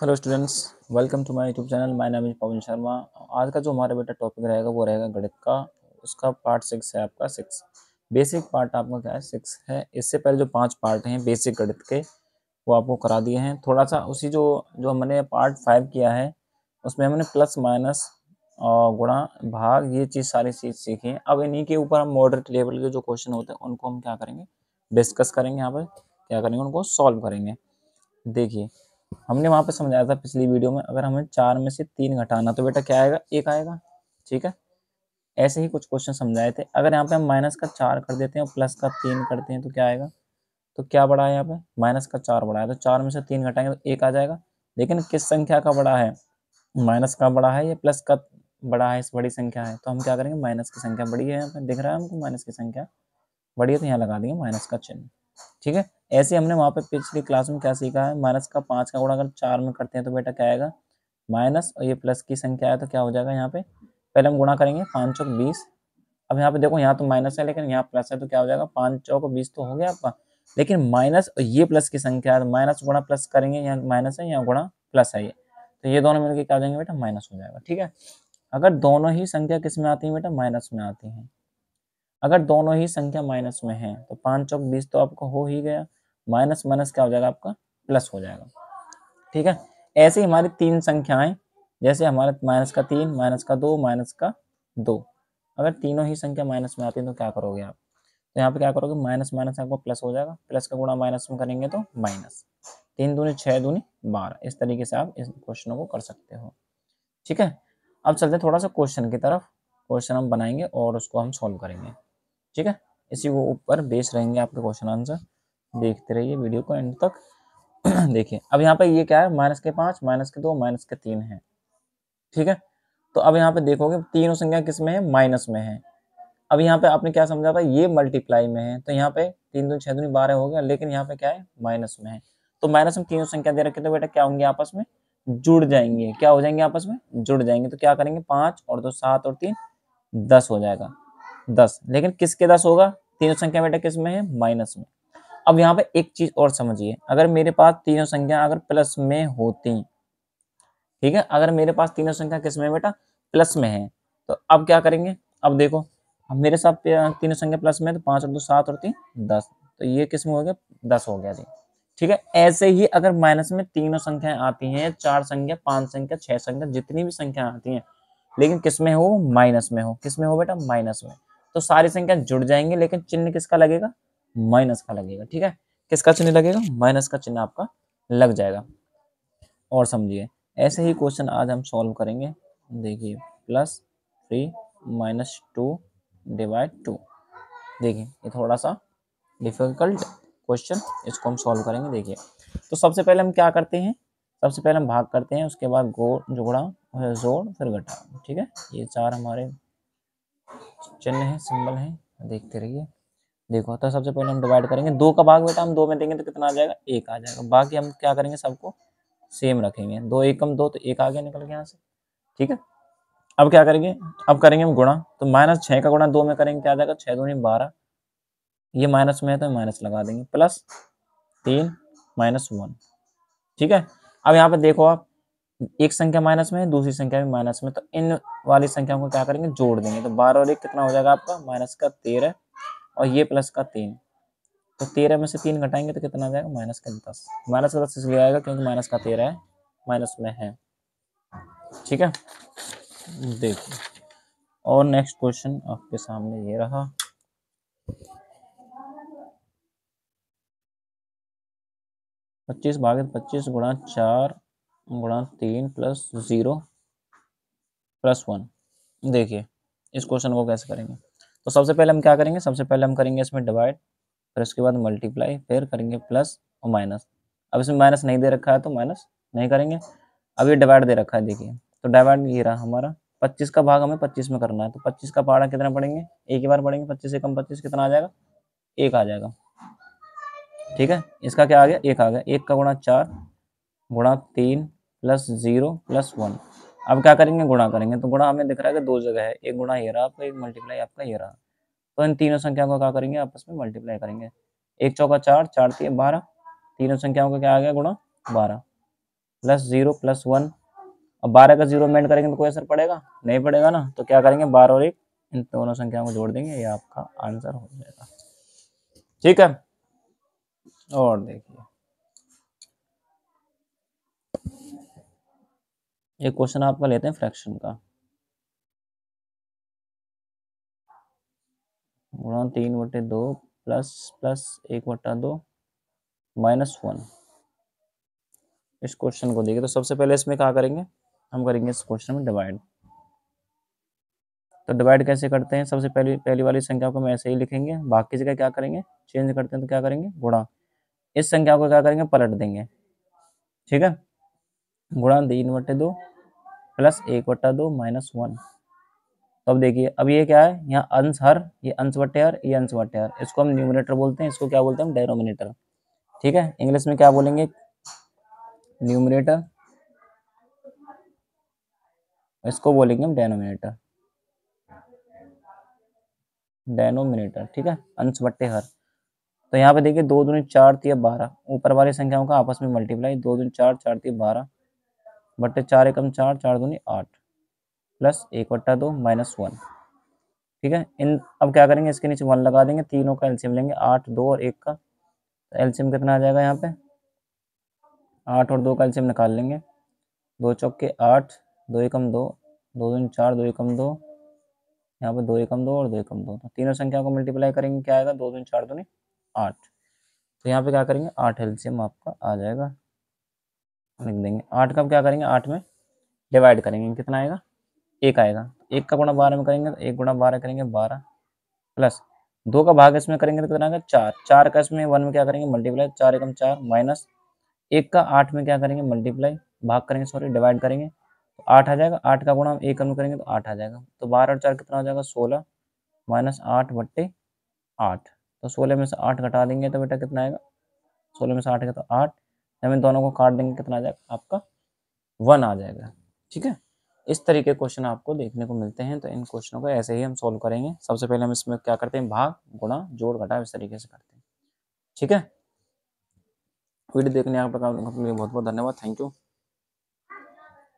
hello students welcome to my YouTube channel my नाम is Pawan Sharma आज का जो हमारा बेटा टॉपिक रहेगा वो रहेगा गणित का उसका पार्ट सिक्स है आपका सिक्स बेसिक पार्ट आपका क्या है सिक्स है इससे पहले जो पांच पार्ट हैं बेसिक गणित के वो आपको करा दिए हैं थोड़ा सा उसी जो जो हमने पार्ट फाइव किया है उसमें हमने प्लस माइनस और गुणा भाग ये चीज़ सारी चीज़ सीखी है अब इन्हीं के ऊपर हम मॉडरेट लेवल के जो क्वेश्चन होते हैं उनको हम क्या करेंगे डिस्कस करेंगे यहाँ पर क्या करेंगे उनको सॉल्व करेंगे देखिए हमने वहाँ पर समझाया था पिछली वीडियो में अगर हमें चार में से तीन घटाना तो बेटा क्या आएगा एक आएगा ठीक है ऐसे ही कुछ क्वेश्चन समझाए थे अगर यहाँ पे हम माइनस का चार कर देते हैं और प्लस का तीन करते हैं तो क्या आएगा तो क्या बड़ा है यहाँ पे माइनस का चार बड़ा है तो चार में से तीन घटाएंगे तो एक आ जाएगा लेकिन किस संख्या का बड़ा है माइनस का बड़ा है या प्लस का बड़ा है इस बड़ी संख्या है तो हम क्या करेंगे माइनस की संख्या बड़ी है यहाँ पे दिख रहा है हमको माइनस की संख्या बड़ी है तो यहाँ लगा देंगे माइनस का चिन्ह ठीक है ऐसे हमने वहाँ पे पिछली क्लास में क्या सीखा है माइनस का पाँच का गुणा अगर चार में करते हैं तो बेटा क्या आएगा माइनस और ये प्लस की संख्या है तो क्या हो जाएगा यहाँ पे पहले हम गुणा करेंगे पाँच चौक बीस अब यहाँ पे देखो यहाँ तो माइनस है लेकिन यहाँ प्लस है तो क्या हो जाएगा पाँच चौक बीस तो हो गया आपका लेकिन माइनस और ये प्लस की संख्या है माइनस गुणा प्लस करेंगे यहाँ माइनस है यहाँ गुणा प्लस है ये तो ये दोनों मिलकर क्या हो जाएंगे बेटा माइनस हो जाएगा ठीक है अगर दोनों ही संख्या किस में आती है बेटा माइनस में आती है अगर दोनों ही संख्या माइनस में है तो पाँच चौक बीस तो आपको हो ही गया माइनस माइनस क्या हो जाएगा आपका प्लस हो जाएगा ठीक है ऐसे हमारी तीन संख्याएं जैसे हमारे माइनस का तीन माइनस का दो माइनस का दो अगर तीनों ही संख्या माइनस में आती है तो क्या करोगे आप तो यहाँ पे क्या करोगे माइनस माइनस आपको प्लस हो जाएगा प्लस का गुणा माइनस में करेंगे तो माइनस तीन दूनी छः दूनी बारह इस तरीके से आप इस क्वेश्चनों को कर सकते हो ठीक है अब चलते थोड़ा सा क्वेश्चन की तरफ क्वेश्चन हम बनाएंगे और उसको हम सॉल्व करेंगे ठीक है इसी को ऊपर बेस रहेंगे आपके क्वेश्चन आंसर देखते रहिए वीडियो को एंड तक देखिए अब यहाँ पे ये क्या है माइनस के पाँच माइनस के दो माइनस के तीन है ठीक है तो अब यहाँ पे देखोगे तीनों संख्या किस में है माइनस में है अब यहाँ पे आपने क्या समझा था ये मल्टीप्लाई में है तो यहाँ पे तीन दो छह दूनी बारह हो गया लेकिन यहाँ पे क्या है माइनस में है तो माइनस में तीनों संख्या दे रखे तो बेटा क्या होंगे आपस में जुड़ जाएंगे क्या हो जाएंगे आपस में जुड़ जाएंगे तो क्या करेंगे पांच और दो सात और तीन दस हो जाएगा दस लेकिन किसके दस होगा तीनों संख्या बेटा किस में है माइनस में अब यहाँ पे एक चीज और समझिए अगर मेरे पास तीनों संख्या अगर प्लस में होती ठीक है अगर मेरे पास तीनों संख्या किस में बेटा प्लस में है तो अब क्या करेंगे अब देखो अब मेरे साथ तीनों संख्या प्लस में तो पांच और दो सात और तीन दस तो ये किस में हो गया दस हो गया जी ठीक है ऐसे ही अगर माइनस में तीनों संख्याएं आती हैं चार संख्या पांच संख्या छह संख्या जितनी भी संख्या आती हैं लेकिन किस में हो माइनस में हो किस में हो बेटा माइनस में तो सारी संख्या जुड़ जाएंगे लेकिन चिन्ह किसका लगेगा माइनस का लगेगा ठीक है किसका चिन्ह लगेगा माइनस का चिन्ह आपका लग जाएगा और समझिए ऐसे ही क्वेश्चन आज हम सॉल्व करेंगे देखिए plus three minus two divide two देखिए ये थोड़ा सा डिफिकल्ट क्वेश्चन इसको हम सॉल्व करेंगे देखिए तो सबसे पहले हम क्या करते हैं सबसे पहले हम भाग करते हैं उसके बाद गो जोड़ा जोड़ फिर घटा ठीक है ये चार हमारे चिन्ह है सिंबल है देखते रहिए देखो तो सबसे पहले हम डिवाइड करेंगे दो का भाग बेटा हम दो में देंगे तो कितना आ जाएगा एक आ जाएगा बाकी हम क्या करेंगे सबको सेम रखेंगे दो एक कम दो तो एक आ गया निकल के यहाँ से ठीक है अब क्या करेंगे अब करेंगे हम गुणा तो माइनस छः का गुणा दो में करेंगे क्या आ जाएगा छः दूनी बारह ये माइनस में है तो माइनस लगा देंगे प्लस तीन माइनस वन ठीक है अब यहाँ पर देखो आप एक संख्या माइनस में दूसरी संख्या भी माइनस में तो इन वाली संख्याओं को क्या करेंगे जोड़ देंगे तो बारह और एक कितना हो जाएगा आपका माइनस का तेरह और ये प्लस का तीन तो तेरह में से तीन घटाएंगे तो कितना आ जाएगा माइनस का दस माइनस का दस इसलिए आएगा क्योंकि माइनस का तेरह है माइनस में है ठीक है देखो और नेक्स्ट क्वेश्चन आपके सामने ये रहा पच्चीस भागे पच्चीस गुणा चार गुणा तीन प्लस ज़ीरो प्लस वन देखिए इस क्वेश्चन को कैसे करेंगे तो सबसे पहले हम क्या करेंगे सबसे पहले हम करेंगे इसमें डिवाइड फिर उसके बाद मल्टीप्लाई फिर करेंगे प्लस और माइनस अब इसमें माइनस नहीं दे रखा है तो माइनस नहीं करेंगे अब ये डिवाइड दे रखा है देखिए तो डिवाइड ये रहा हमारा पच्चीस का भाग हमें पच्चीस में करना है तो पच्चीस का पहाड़ा कितना पड़ेंगे एक ही बार पड़ेंगे पच्चीस से कम पच्चीस कितना आ जाएगा एक आ जाएगा ठीक है इसका क्या आ गया एक आ गया एक का गुणा चार गुणा तीन प्लस जीरो प्लस वन अब क्या करेंगे गुणा करेंगे तो गुणा हमें दिख रहा है कि दो जगह है एक गुणा ये रहा आपका एक मल्टीप्लाई आपका ये रहा तो इन तीनों संख्याओं का क्या करेंगे आपस में मल्टीप्लाई करेंगे एक चौका चार चार तीन बारह तीनों संख्याओं का क्या आ गया गुणा बारह प्लस जीरो प्लस वन अब बारह का जीरो मेंट करेंगे तो कोई असर पड़ेगा नहीं पड़ेगा ना तो क्या करेंगे बारह और एक इन दोनों संख्याओं को जोड़ देंगे ये आपका आंसर हो जाएगा ठीक है और देखिए एक क्वेश्चन आपका लेते हैं फ्रैक्शन का गुणा तीन बटे दो प्लस प्लस एक बटा दो माइनस वन इस क्वेश्चन को देखिए तो सबसे पहले इसमें क्या करेंगे हम करेंगे इस क्वेश्चन में डिवाइड तो डिवाइड कैसे करते हैं सबसे पहली पहली वाली संख्या को हम ऐसे ही लिखेंगे बाकी जगह क्या करेंगे चेंज करते हैं तो क्या करेंगे गुणा इस संख्या को क्या करेंगे पलट देंगे ठीक है गुणा तीन बटे दो प्लस एक बट्टा दो माइनस वन तो अब देखिए अब ये क्या है यहाँ अंश हर ये अंश बटे हर ये अंश बटे हर इसको हम न्यूमिनेटर बोलते हैं इसको क्या बोलते हैं डेनोमिनेटर ठीक है इंग्लिश में क्या बोलेंगे न्यूमिनेटर इसको बोलेंगे हम डेनोमिनेटर डेनोमिनेटर ठीक है अंश बटे हर तो यहाँ पे देखिए दो दूनी चार तीय बारह ऊपर वाली संख्याओं का आपस में मल्टीप्लाई दो दून चार चार तीय बारह बटे चार एकम चार चार दूनी आठ प्लस एक बट्टा दो माइनस वन ठीक है इन अब क्या करेंगे इसके नीचे वन लगा देंगे तीनों का एल्सियम लेंगे आठ दो और एक का तो एल्सियम कितना आ जाएगा यहाँ पे आठ और दो का एल्सियम निकाल लेंगे दो चौके आठ दो एकम दो दो दून चार दो एकम दो यहाँ पर दो एकम दो और दो एकम दो तो तीनों संख्या को मल्टीप्लाई करेंगे क्या आएगा दो दून चार दूनी आठ तो यहाँ पे क्या करेंगे आठ एल्सियम आपका आ जाएगा लिख देंगे आठ का क्या करेंगे आठ में डिवाइड करेंगे कितना आएगा एक आएगा एक का गुणा बारह में करेंगे तो एक गुणा बारह करेंगे बारह प्लस दो का भाग इसमें करेंगे तो कितना आएगा चार चार का इसमें वन में क्या करेंगे मल्टीप्लाई चार एकम चार माइनस एक का आठ में क्या करेंगे मल्टीप्लाई भाग करेंगे सॉरी डिवाइड करेंगे तो आठ आ जाएगा आठ का गुणा हम एक कम करेंगे तो आठ आ जाएगा तो बारह और चार कितना हो जाएगा सोलह माइनस आठ बट्टे आठ तो सोलह में से आठ घटा देंगे तो बेटा कितना आएगा सोलह में से आठ का तो आठ जब इन दोनों को काट देंगे कितना आ जाएगा आपका वन आ जाएगा ठीक है इस तरीके क्वेश्चन आपको देखने को मिलते हैं तो इन क्वेश्चनों को ऐसे ही हम सॉल्व करेंगे सबसे पहले हम इसमें क्या करते हैं भाग गुणा जोड़ घटाव इस तरीके से करते हैं ठीक है वीडियो देखने आप बहुत बहुत धन्यवाद थैंक यू